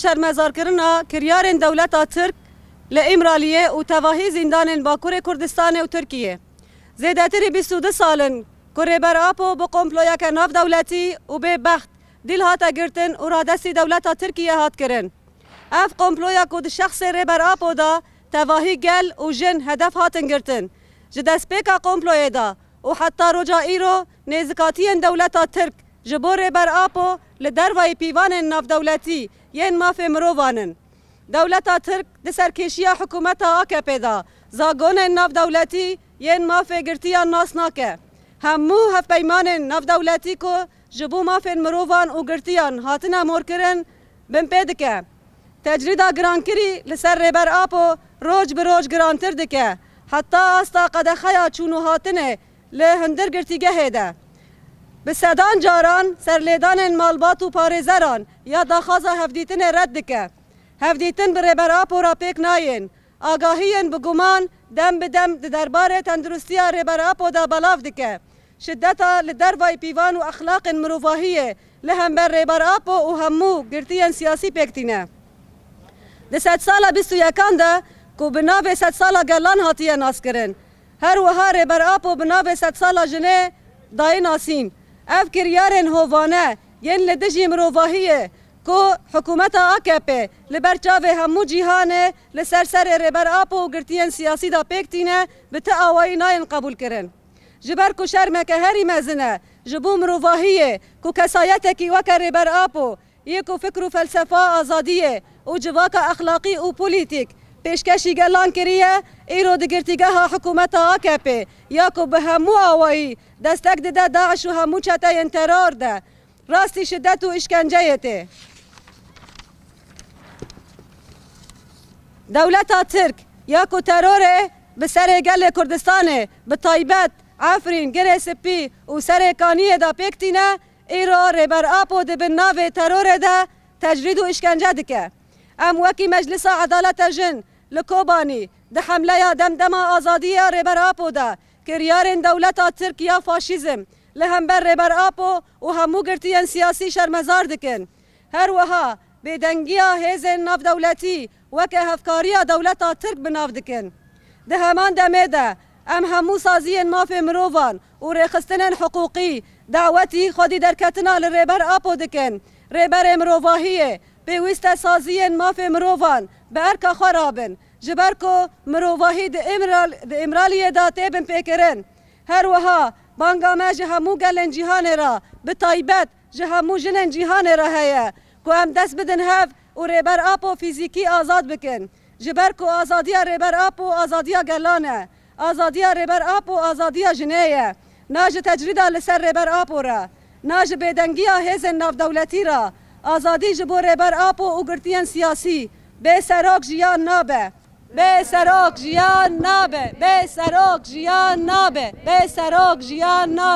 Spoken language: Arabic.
شر بو شرمزارکرنا کریارن دولتا ترک لامرالیه و تواهی زندان باکور کردستان و ترکیه زیدتری 22 سالن کره بر آپو بو قمپلویا که ناف دولتی و به بخت دل هاتا گرتن و رادستی دولت ترکیه هات کرن اف قمپلویا کد شخص ره بر آپو دا تواهی گل و جن هدف هاتن گرتن جدست پیکا قمپلویا دا و حتی رجا ایرو نزکاتی دولت ترک جبور بر آپو لدروای پیوان ناف دولتی یین مافê mirovanin. Dewleta Tirk di serkêşiya hikûmeta AKP da zagonên navdewletî yên mafê girtiya nas nake. Hemû hevpeymanên navdewletî ku ji bo mafên mirovan û girtiyan hatine morkirin bin pê dike. Tecrida girankirî li ser rêber apo roj bi roj girantir dike. Heta asta qedexeya çûnû hatinê li hindir girtîgehê de. به سدان جاران سرلیدان مالبات و پارێزەران یا داخوازە هەفدیتنێ رەت دکە هەفدیتن بڕێبەرا پۆرا پێک نایەن ئاگاهیان بگومان دەم بدەم دەربارێ تەندروستیا ڕێبەرا پۆدا بەلاو دکە شدەتا لە دەربای پیوان و ئەخلاقن مرۆڤاهیە لە هەمبەر ڕێبەرا پۆ و هەموو گرتیان سیاسی پێکتینە دە سەد ساڵە بیست و یەکاندا کو بناوێ سەد ساڵە گەلان هاتیە ناسکردن هەروەها ڕێبەرا پۆ بناوێ سەد ساڵە ژنێ دای ناسین اف کریارن هوفانا ين لدجي مروفاهيه كو حكومتا اكابي لبر همو جيهاني لسرسر سر ربر آپو گرتین سیاسی دا بيكتينا بتا اواي ناين قبول كرن جبر كو شرمکه هری مازنا جبو مروفاهيه كو کسایته وكا وکر ربر آپو یکو فکر فلسفه ازادية وجواكا اخلاقي اخلاقی و پولیتیک پێشکەشی گەلان کریە ئیرۆ دەگرتیگەها حکوومەتە ئاکەپێ یاکو بە هەموو ئەوەی دەستەک ددا داعش و هەموو چەتە ئەتەرۆردە ڕاستی شدەت و ئیشکەنجەیەتێ. دەولەتا ترک یاکو تەرۆرێ بە سەرێ گەلێ کوردستانێ بە تایبەت ئافرین گرێ سپی و سەرێکانیەدا پێکتینە ئیرۆ ڕێبەر ئاپۆ دەبن ناوێ تەرۆرێدا تەجرید و ئیشکەنجە دکە. ئەم وەکی مەجلیسا عدالەتە ژن لکوبانی ده حمله یا دمدما آزادی ریبر آپو ده کریارین دولتا ترکیا فاشیزم لهمبر ریبر آپو و همو گرتین سیاسی شرمزار دکن هر وها بدنگیا هیزن ناف دولتی وکه هفکاریا دولتا ترک بناف دکن ده همان دمه ده ام همو سازیین ماف مروان و ریخستنن حقوقی دعوتی خودی درکتنا لریبر آپو دکن ریبر مروواهیه به ویست سازین مافی مروان به ارکا خرابن جبر کو مروواهی د امرال د امرالی داته بن پیکرن هر وها بانگا ما جهمو گلن جهان را به تایبت جهمو جنن جهان را هیا کو هم دست بدن هف و ریبر آپو فیزیکی آزاد بکن جبر کو آزادی ریبر آپو آزادی گلانه آزادی ریبر آپو آزادی جنیه ناج تجرید لسر ریبر آپو را ناج بدنگی هزن ناف دولتی را Azadi që bërë e bërë apo u gërtien si asi. Be së rakë që janë nabe. Be së rakë që janë nabe. Be së rakë që janë nabe. Be së rakë që janë nabe.